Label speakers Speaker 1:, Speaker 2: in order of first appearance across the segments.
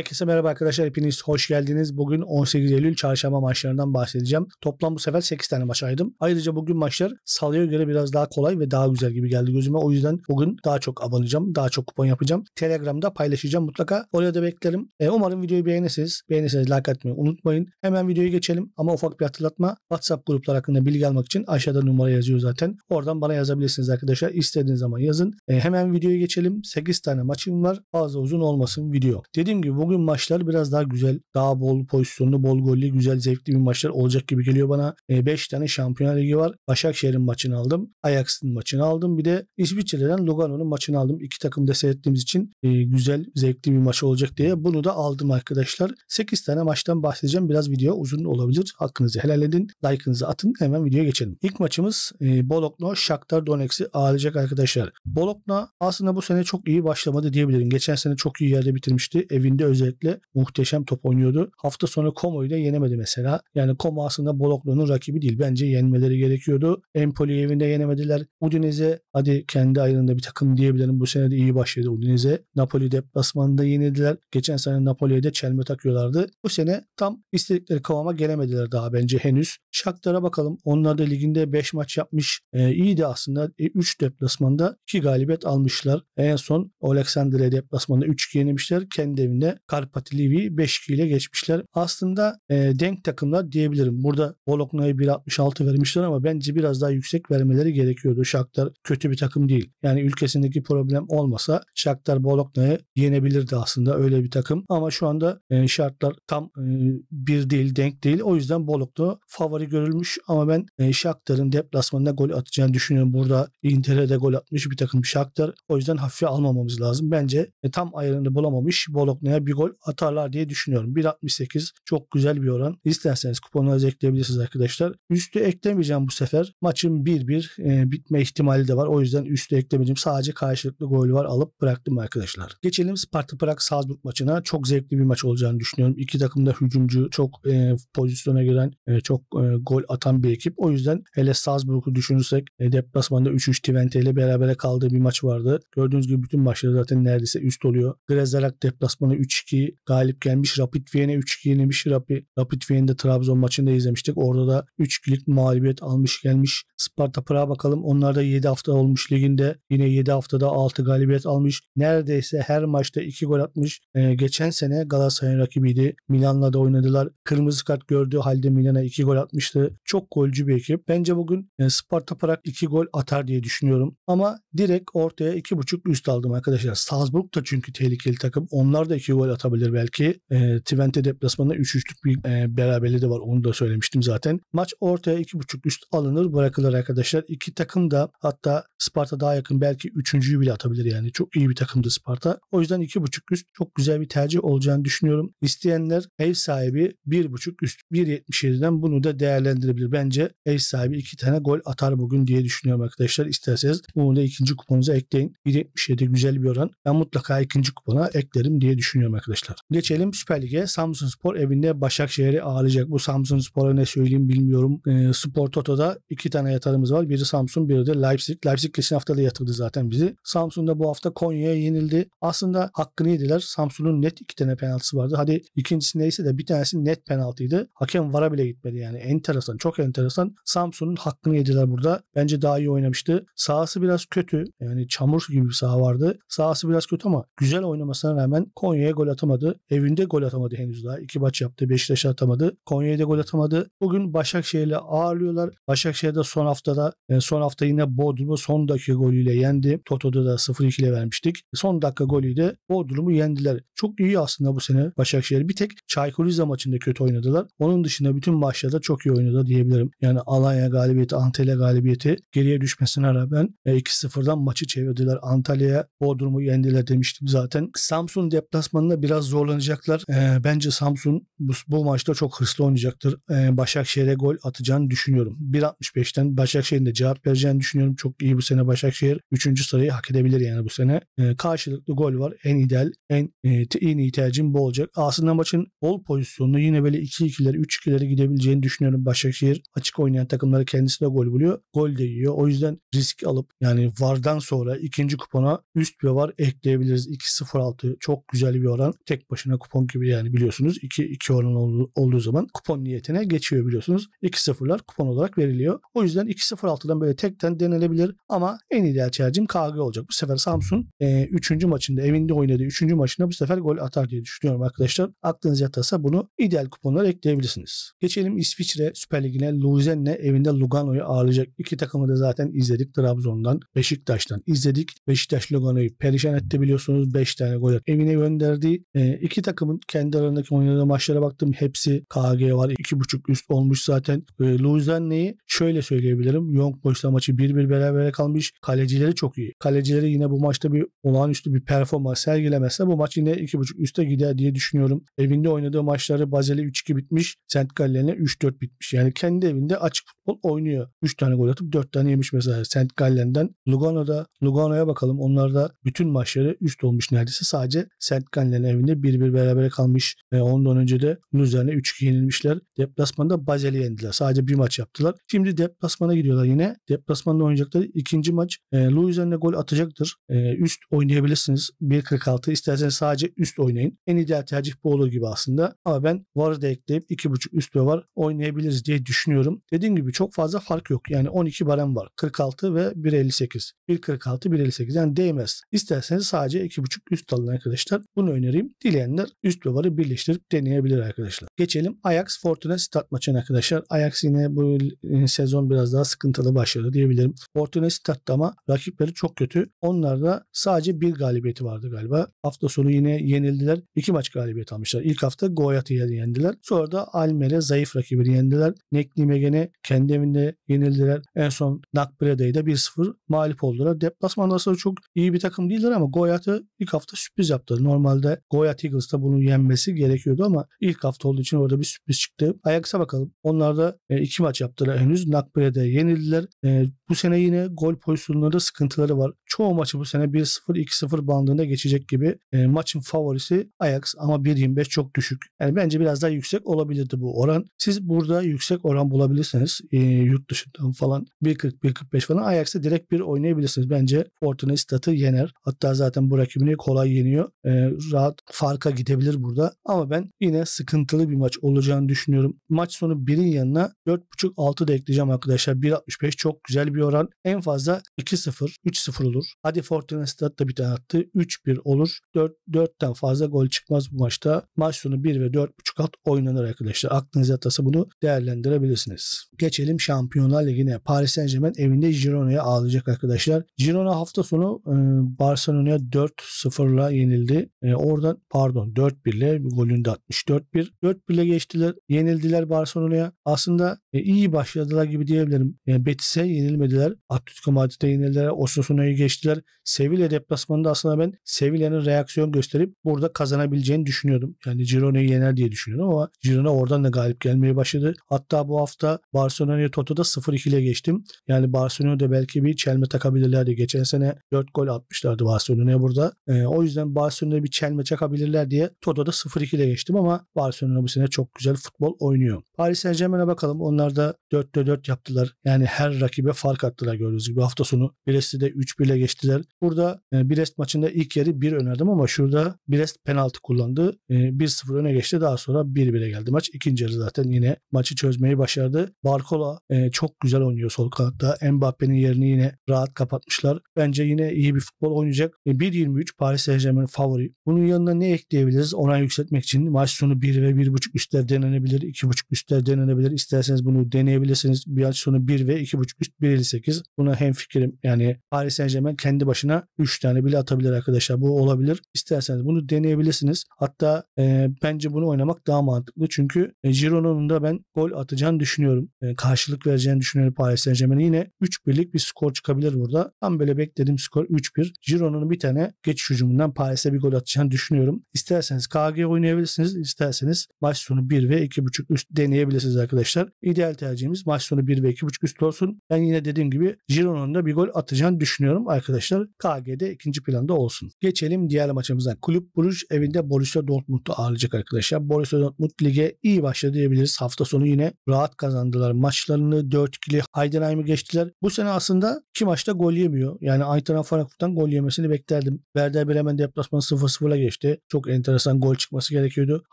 Speaker 1: Herkese merhaba arkadaşlar. Hepiniz hoş geldiniz. Bugün 18 Eylül çarşamba maçlarından bahsedeceğim. Toplam bu sefer 8 tane maç aydım. Ayrıca bugün maçlar salıya göre biraz daha kolay ve daha güzel gibi geldi gözüme. O yüzden bugün daha çok abonacağım. Daha çok kupon yapacağım. Telegram'da paylaşacağım mutlaka. Oraya da beklerim. E, umarım videoyu beğenirsiniz. Beğenirseniz like atmayı unutmayın. Hemen videoya geçelim ama ufak bir hatırlatma. WhatsApp gruplar hakkında bilgi almak için aşağıda numara yazıyor zaten. Oradan bana yazabilirsiniz arkadaşlar. İstediğiniz zaman yazın. E, hemen videoya geçelim. 8 tane maçım var. Fazla uzun olmasın video. Dediğim gibi bugün bugün maçlar biraz daha güzel, daha bol pozisyonlu, bol gollü, güzel zevkli bir maçlar olacak gibi geliyor bana. 5 e, tane Şampiyonlar Ligi var. Başakşehir'in maçını aldım. Ajax'ın maçını aldım. Bir de İsviçre'den Lugano'nun maçını aldım. İki takım da seyrettiğimiz için e, güzel, zevkli bir maç olacak diye bunu da aldım arkadaşlar. 8 tane maçtan bahsedeceğim. Biraz video uzun olabilir. Hakkınızı helal edin. Like'ınızı atın. Hemen videoya geçelim. İlk maçımız e, Bologna Shakhtar Donetsk'i ağırlayacak arkadaşlar. Bologna aslında bu sene çok iyi başlamadı diyebilirim. Geçen sene çok iyi yerde bitirmişti. Evinde özel özellikle muhteşem top oynuyordu. Hafta sonu Como'yu da yenemedi mesela. Yani Como aslında Bologne'nin rakibi değil. Bence yenmeleri gerekiyordu. Empoli evinde yenemediler. Udinese hadi kendi ayrında bir takım diyebilirim. Bu sene de iyi başladı Udinese. Napoli deplasmanında yenildiler. Geçen sene Napoli'ye de çelme takıyorlardı. Bu sene tam istedikleri kıvama gelemediler daha bence henüz. Shakhtar'a bakalım. Onlar da liginde 5 maç yapmış. Ee, e, de aslında. 3 e, deplasmanda 2 galibiyet almışlar. En son Oleksandria deplasmanda 3-2 yenilmişler. Kendi evinde Karpati Livi'yi 5-2 ile geçmişler. Aslında e, denk takımlar diyebilirim. Burada Bologna'ya 1.66 vermişler ama bence biraz daha yüksek vermeleri gerekiyordu. Shakhtar kötü bir takım değil. Yani ülkesindeki problem olmasa Shakhtar Bologna'yı yenebilirdi aslında öyle bir takım. Ama şu anda e, şartlar tam e, bir değil, denk değil. O yüzden Bologna favori favori görülmüş ama ben e, Shakhtar'ın deplasmanına gol atacağını düşünüyorum. Burada Inter'e de gol atmış bir takım Shakhtar. O yüzden hafife almamamız lazım. Bence e, tam ayarını bulamamış Bologna'ya bir gol atarlar diye düşünüyorum. 1.68 çok güzel bir oran. İsterseniz kuponlarınızı ekleyebilirsiniz arkadaşlar. Üstü eklemeyeceğim bu sefer. Maçın 1-1 e, bitme ihtimali de var. O yüzden üstü eklemeyeceğim. Sadece karşılıklı gol var alıp bıraktım arkadaşlar. Geçelim Sparta Prag Salzburg maçına. Çok zevkli bir maç olacağını düşünüyorum. İki takım da hücumcu çok e, pozisyona giren e, çok e, e, gol atan bir ekip. O yüzden hele Salzburg'u düşünürsek e, deplasmanda 3-3 Twente ile berabere kaldığı bir maç vardı. Gördüğünüz gibi bütün maçları zaten neredeyse üst oluyor. Grezalak deplasmanı 3-2 galip gelmiş. Rapid Viyana 3-2 yenilmiş. Rapid, Rapid Viena'da Trabzon maçında izlemiştik. Orada da 3-2'lik mağlubiyet almış gelmiş. Sparta Pırağa bakalım. Onlar da 7 hafta olmuş liginde. Yine 7 haftada 6 galibiyet almış. Neredeyse her maçta 2 gol atmış. E, geçen sene Galatasaray'ın rakibiydi. Milan'la da oynadılar. Kırmızı kart gördüğü halde Milan'a 2 gol atmış 70'te çok golcü bir ekip. Bence bugün e, Sparta Prag 2 gol atar diye düşünüyorum. Ama direkt ortaya 2.5 üst aldım arkadaşlar. Salzburg da çünkü tehlikeli takım. Onlar da 2 gol atabilir belki. E, Twente deplasmanında 3-3'lük bir e, beraberliği de var. Onu da söylemiştim zaten. Maç ortaya 2.5 üst alınır bırakılır arkadaşlar. İki takım da hatta Sparta daha yakın belki 3.'yü bile atabilir yani. Çok iyi bir takımdı Sparta. O yüzden 2.5 üst çok güzel bir tercih olacağını düşünüyorum. İsteyenler ev sahibi 1.5 üst 1.77'den bunu da değer değerlendirebilir. Bence ev sahibi iki tane gol atar bugün diye düşünüyorum arkadaşlar. İsterseniz bunu da ikinci kuponunuza ekleyin. 1.77 güzel bir oran. Ben mutlaka ikinci kupona eklerim diye düşünüyorum arkadaşlar. Geçelim Süper Lig'e. Samsun Spor evinde Başakşehir'i ağırlayacak. Bu Samsun Spor'a ne söyleyeyim bilmiyorum. E, Spor Toto'da iki tane yatarımız var. Biri Samsun biri de Leipzig. Leipzig geçen hafta da yatırdı zaten bizi. Samsun bu hafta Konya'ya yenildi. Aslında hakkını yediler. Samsun'un net iki tane penaltısı vardı. Hadi ikincisi neyse de bir tanesi net penaltıydı. Hakem vara bile gitmedi yani. En enteresan. Çok enteresan. Samsun'un hakkını yediler burada. Bence daha iyi oynamıştı. Sahası biraz kötü. Yani çamur gibi bir saha vardı. Sahası biraz kötü ama güzel oynamasına rağmen Konya'ya gol atamadı. Evinde gol atamadı henüz daha. İki maç yaptı. Beşiktaş'a atamadı. Konya'ya da gol atamadı. Bugün Başakşehir'le ağırlıyorlar. Başakşehir'de son haftada e, son hafta yine Bodrum'u son dakika golüyle yendi. Toto'da da 0-2 ile vermiştik. Son dakika golüyle Bodrum'u yendiler. Çok iyi aslında bu sene Başakşehir. Bir tek Çaykur maçında kötü oynadılar. Onun dışında bütün maçlarda çok iyi oynadı diyebilirim. Yani Alanya galibiyeti, Antalya galibiyeti geriye düşmesine rağmen 2-0'dan e, maçı çevirdiler. Antalya'ya Bodrum'u yendiler demiştim zaten. Samsun deplasmanında biraz zorlanacaklar. E, bence Samsun bu, bu maçta çok hırslı oynayacaktır. E, Başakşehir'e gol atacağını düşünüyorum. 1.65'ten Başakşehir'in de cevap vereceğini düşünüyorum. Çok iyi bu sene Başakşehir. 3. sırayı hak edebilir yani bu sene. E, karşılıklı gol var. En ideal, en, e, en iyi tercihim bu olacak. Aslında maçın gol pozisyonunu yine böyle 2-2'lere 3-2'lere gidebileceğini düşünüyorum. Başakşehir açık oynayan takımları kendisine gol buluyor. Gol de yiyor. O yüzden risk alıp yani VAR'dan sonra ikinci kupona üst bir VAR ekleyebiliriz. 2-0-6 çok güzel bir oran. Tek başına kupon gibi yani biliyorsunuz. 2-2 oran olduğu zaman kupon niyetine geçiyor biliyorsunuz. 2-0'lar kupon olarak veriliyor. O yüzden 2-0-6'dan böyle tekten denilebilir ama en ideal tercihim KG olacak. Bu sefer Samsun 3. E, maçında evinde oynadığı 3. maçında bu sefer gol atar diye düşünüyorum arkadaşlar. Aklınıza yatasa bunu ideal kuponlara ekleyebilirsiniz. Geçelim İsviçre Süper Ligi'ne. Luzerne evinde Lugano'yu ağırlayacak. iki takımı da zaten izledik. Trabzon'dan, Beşiktaş'tan izledik. Beşiktaş Lugano'yu perişan etti biliyorsunuz. 5 tane gol attı. Evine gönderdi. E, iki takımın kendi aralarındaki oynadığı maçlara baktım. Hepsi KG var. 2.5 üst olmuş zaten. E, ee, Luzerne'yi şöyle söyleyebilirim. Young Boys'la maçı 1-1 beraber kalmış. Kalecileri çok iyi. Kalecileri yine bu maçta bir olağanüstü bir performans sergilemezse bu maç yine 2.5 üste gider diye düşünüyorum. Evinde oynayan oynadığı maçları Bazel'e 3-2 bitmiş. Saint Gallen'e 3-4 bitmiş. Yani kendi evinde açık futbol oynuyor. 3 tane gol atıp 4 tane yemiş mesela Saint Gallen'den. Lugano'da Lugano'ya bakalım. Onlarda bütün maçları üst olmuş neredeyse. Sadece Saint Gallen evinde 1-1 beraber kalmış. ve ondan önce de Luzern'e 3-2 yenilmişler. Deplasmanda Bazel'i yendiler. Sadece bir maç yaptılar. Şimdi deplasmana gidiyorlar yine. Deplasmanda oynayacakları ikinci maç. E, Luzern'e gol atacaktır. E, üst oynayabilirsiniz. 1.46 isterseniz sadece üst oynayın. En ideal tercih bu olur gibi aslında aslında. Ama ben varı da ekleyip 2.5 üst ve var oynayabiliriz diye düşünüyorum. Dediğim gibi çok fazla fark yok. Yani 12 barem var. 46 ve 1.58. 1.46, 1.58 yani değmez. İsterseniz sadece 2.5 üst alın arkadaşlar. Bunu önereyim. Dileyenler üst ve varı birleştirip deneyebilir arkadaşlar. Geçelim Ajax Fortuna Stad maçına arkadaşlar. Ajax yine bu e, sezon biraz daha sıkıntılı başladı diyebilirim. Fortuna Stad'da ama rakipleri çok kötü. Onlarda sadece bir galibiyeti vardı galiba. Hafta sonu yine yenildiler. İki maç galibiyet almışlar. İlk hafta hafta Goyat'ı yendiler. Sonra da Almer'e zayıf rakibini yendiler. Neknimegen'e kendi evinde yenildiler. En son Nakbire'deyi de 1-0 mağlup oldular. Deplasman aslında çok iyi bir takım değiller ama Goyat'ı ilk hafta sürpriz yaptı. Normalde Goyat Eagles'ta bunu yenmesi gerekiyordu ama ilk hafta olduğu için orada bir sürpriz çıktı. Ajax'a bakalım. Onlar da e, iki maç yaptılar henüz. Nakbire'de yenildiler. E, bu sene yine gol pozisyonlarında sıkıntıları var. Çoğu maçı bu sene 1-0 2-0 bandında geçecek gibi. E, maçın favorisi Ajax ama 1-25 çok güzel düşük. Yani bence biraz daha yüksek olabilirdi bu oran. Siz burada yüksek oran bulabilirsiniz. E, yurt dışından falan 1.40, 1.45 falan Ajax'a direkt bir oynayabilirsiniz. Bence Fortuna statı yener. Hatta zaten bu rakibini kolay yeniyor. E, rahat farka gidebilir burada. Ama ben yine sıkıntılı bir maç olacağını düşünüyorum. Maç sonu 1'in yanına 4.5-6 da ekleyeceğim arkadaşlar. 1.65 çok güzel bir oran. En fazla 2-0, 3-0 olur. Hadi Fortuna Stat da bir tane attı. 3-1 olur. 4, 4'ten fazla gol çıkmaz bu maçta. Maç sonu opsiyonu 1 ve 4.5 kat oynanır arkadaşlar. aklınıza yatası bunu değerlendirebilirsiniz. Geçelim Şampiyonlar Ligi'ne. Paris Saint Germain evinde Girona'ya ağlayacak arkadaşlar. Girona hafta sonu e, Barcelona'ya 4-0'la yenildi. E, oradan pardon 4-1 ile golünü de atmış. 4-1. 4-1 geçtiler. Yenildiler Barcelona'ya. Aslında e, iyi başladılar gibi diyebilirim. Betis'e yenilmediler. Atletico Madrid'e yenildiler. Osasuna'yı geçtiler. Sevilla deplasmanında aslında ben Sevilla'nın reaksiyon gösterip burada kazanabileceğini düşünüyordum. Yani Girona Girona'yı yener diye düşünüyorum ama Girona oradan da galip gelmeye başladı. Hatta bu hafta Barcelona'yı Toto'da 0-2 ile geçtim. Yani Barcelona'da belki bir çelme takabilirlerdi. Geçen sene 4 gol atmışlardı Barcelona'ya burada. E, o yüzden Barcelona'ya bir çelme çakabilirler diye Toto'da 0-2 ile geçtim ama Barcelona bu sene çok güzel futbol oynuyor. Paris Saint Germain'e bakalım. Onlar da 4'te 4 yaptılar. Yani her rakibe fark attılar gördüğünüz gibi. Hafta sonu Brest'i de 3-1 ile geçtiler. Burada e, Brest maçında ilk yeri 1 önerdim ama şurada Brest penaltı kullandı. E, 1-0 0 öne geçti. Daha sonra 1-1'e geldi maç. İkinci yarı zaten yine maçı çözmeyi başardı. Barcola e, çok güzel oynuyor sol kanatta. Mbappe'nin yerini yine rahat kapatmışlar. Bence yine iyi bir futbol oynayacak. E, 1-23 Paris Saint Germain favori. Bunun yanına ne ekleyebiliriz? Ona yükseltmek için maç sonu 1 ve 1.5 üstler denenebilir. 2.5 üstler denenebilir. İsterseniz bunu deneyebilirsiniz. Bir maç sonu 1 ve 2.5 üst 1.58. Buna hem fikrim yani Paris Saint Germain kendi başına 3 tane bile atabilir arkadaşlar. Bu olabilir. İsterseniz bunu deneyebilirsiniz. Hatta e, bence bunu oynamak daha mantıklı. Çünkü e, Giroud'un da ben gol atacağını düşünüyorum. E, karşılık vereceğini düşünüyorum Paris Saint Germain'e. Yine 3-1'lik bir skor çıkabilir burada. Tam böyle beklediğim skor 3-1. Giroud'un bir tane geçiş hücumundan Paris'e bir gol atacağını düşünüyorum. İsterseniz KG oynayabilirsiniz. isterseniz maç sonu 1 ve 2.5 üst deneyebilirsiniz arkadaşlar. İdeal tercihimiz maç sonu 1 ve 2.5 üst olsun. Ben yine dediğim gibi Giroud'un da bir gol atacağını düşünüyorum arkadaşlar. KG'de ikinci planda olsun. Geçelim diğer maçımıza. Kulüp Bruges evinde Borussia Dortmund'u ağırlayacak gelecek arkadaşlar. Borussia Dortmund lige iyi başladı diyebiliriz. Hafta sonu yine rahat kazandılar. Maçlarını 4 ikili Heidenheim'i geçtiler. Bu sene aslında iki maçta gol yemiyor. Yani Eintracht Frankfurt'tan gol yemesini beklerdim. Werder Bremen deplasmanı 0-0'la geçti. Çok enteresan gol çıkması gerekiyordu.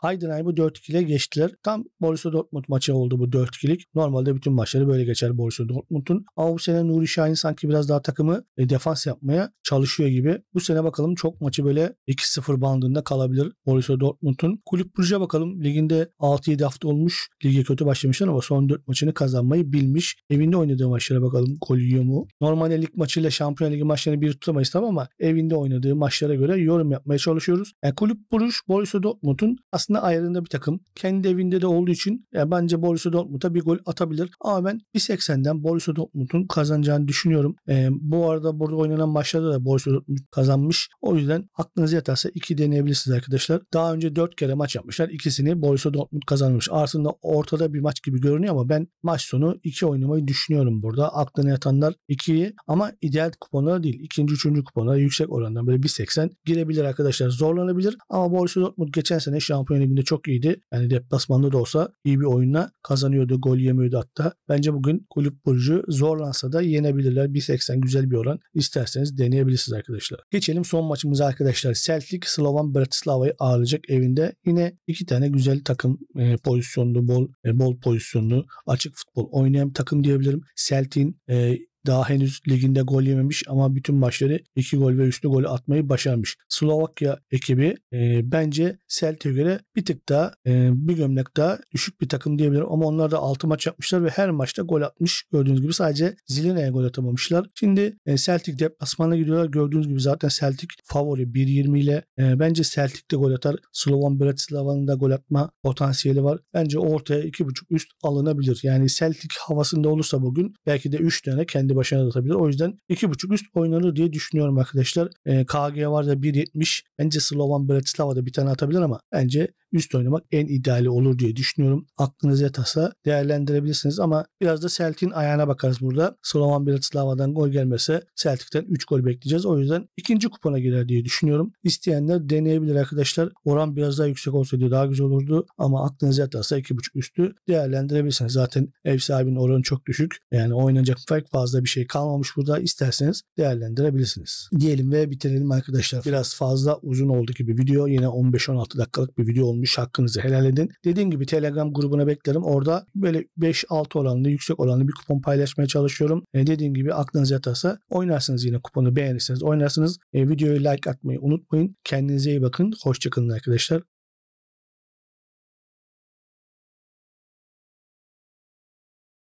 Speaker 1: Heidenheim'i 4-2'le geçtiler. Tam Borussia Dortmund maçı oldu bu 4-2'lik. Normalde bütün maçları böyle geçer Borussia Dortmund'un. Ama bu sene Nuri Şahin sanki biraz daha takımı e, defans yapmaya çalışıyor gibi. Bu sene bakalım çok maçı böyle 2-0 bandında kalabilir Borussia Dortmund'un. Kulüp Brugge'a bakalım. Liginde 6-7 hafta olmuş. Lige kötü başlamışlar ama son 4 maçını kazanmayı bilmiş. Evinde oynadığı maçlara bakalım gol yiyor mu? Normalde lig maçıyla Şampiyon Ligi maçlarını bir tutamayız tamam ama evinde oynadığı maçlara göre yorum yapmaya çalışıyoruz. Yani Kulüp Brugge Borussia Dortmund'un aslında ayarında bir takım. Kendi evinde de olduğu için yani bence Borussia Dortmund'a bir gol atabilir. Ama ben 1.80'den Borussia Dortmund'un kazanacağını düşünüyorum. E, bu arada burada oynanan maçlarda da Borussia Dortmund kazanmış. O yüzden aklınız yatarsa 2 deneyebilirsiniz arkadaşlar. Daha önce 4 kere maç yapmışlar. İkisini Borussia Dortmund kazanmış. Aslında ortada bir maç gibi görünüyor ama ben maç sonu 2 oynamayı düşünüyorum burada. Aklına yatanlar 2'yi ama ideal kuponlara değil. ikinci üçüncü kupona yüksek oranda böyle 1.80 girebilir arkadaşlar. Zorlanabilir ama Borussia Dortmund geçen sene Şampiyon Ligi'nde çok iyiydi. Yani deplasmanda da olsa iyi bir oyunla kazanıyordu. Gol yemiyordu hatta. Bence bugün kulüp burcu zorlansa da yenebilirler. 1.80 güzel bir oran. İsterseniz deneyebilirsiniz arkadaşlar. Geçelim son maçımıza arkadaşlar. Celtic Slovan Bratislava'yı ağırlayacak evinde Yine iki tane güzel takım e, pozisyonlu, bol e, bol pozisyonlu, açık futbol oynayan takım diyebilirim. Celtic'in e, daha henüz liginde gol yememiş ama bütün maçları 2 gol ve üstü gol atmayı başarmış. Slovakya ekibi e, bence Celtic'e göre bir tık daha e, bir gömlek daha düşük bir takım diyebilirim ama onlar da 6 maç yapmışlar ve her maçta gol atmış. Gördüğünüz gibi sadece Zilina'ya gol atamamışlar. Şimdi e, Celtic deplasmana gidiyorlar. Gördüğünüz gibi zaten Celtic favori 1.20 ile e, bence Celtic de gol atar. Slovan Bratislava'nın da gol atma potansiyeli var. Bence ortaya 2.5 üst alınabilir. Yani Celtic havasında olursa bugün belki de 3 tane kendi başına da atabilir. O yüzden 2.5 üst oynanır diye düşünüyorum arkadaşlar. E, ee, KG var da 1.70. Bence Slovan da bir tane atabilir ama bence üst oynamak en ideali olur diye düşünüyorum. Aklınız yatasa değerlendirebilirsiniz ama biraz da Celtic'in ayağına bakarız burada. Slovan Bratislava'dan gol gelmese Celtic'ten 3 gol bekleyeceğiz. O yüzden ikinci kupona girer diye düşünüyorum. İsteyenler deneyebilir arkadaşlar. Oran biraz daha yüksek olsaydı daha güzel olurdu ama aklınız yatasa 2.5 üstü değerlendirebilirsiniz. Zaten ev sahibinin oranı çok düşük. Yani oynanacak fark fazla bir şey kalmamış burada. İsterseniz değerlendirebilirsiniz. Diyelim ve bitirelim arkadaşlar. Biraz fazla uzun oldu gibi video. Yine 15-16 dakikalık bir video olmuş olmuş hakkınızı helal edin. Dediğim gibi Telegram grubuna beklerim. Orada böyle 5-6 oranlı yüksek oranlı bir kupon paylaşmaya çalışıyorum. E, dediğim gibi aklınız yatarsa oynarsınız yine kuponu beğenirseniz oynarsınız. E, videoyu like atmayı unutmayın. Kendinize iyi bakın. Hoşçakalın arkadaşlar.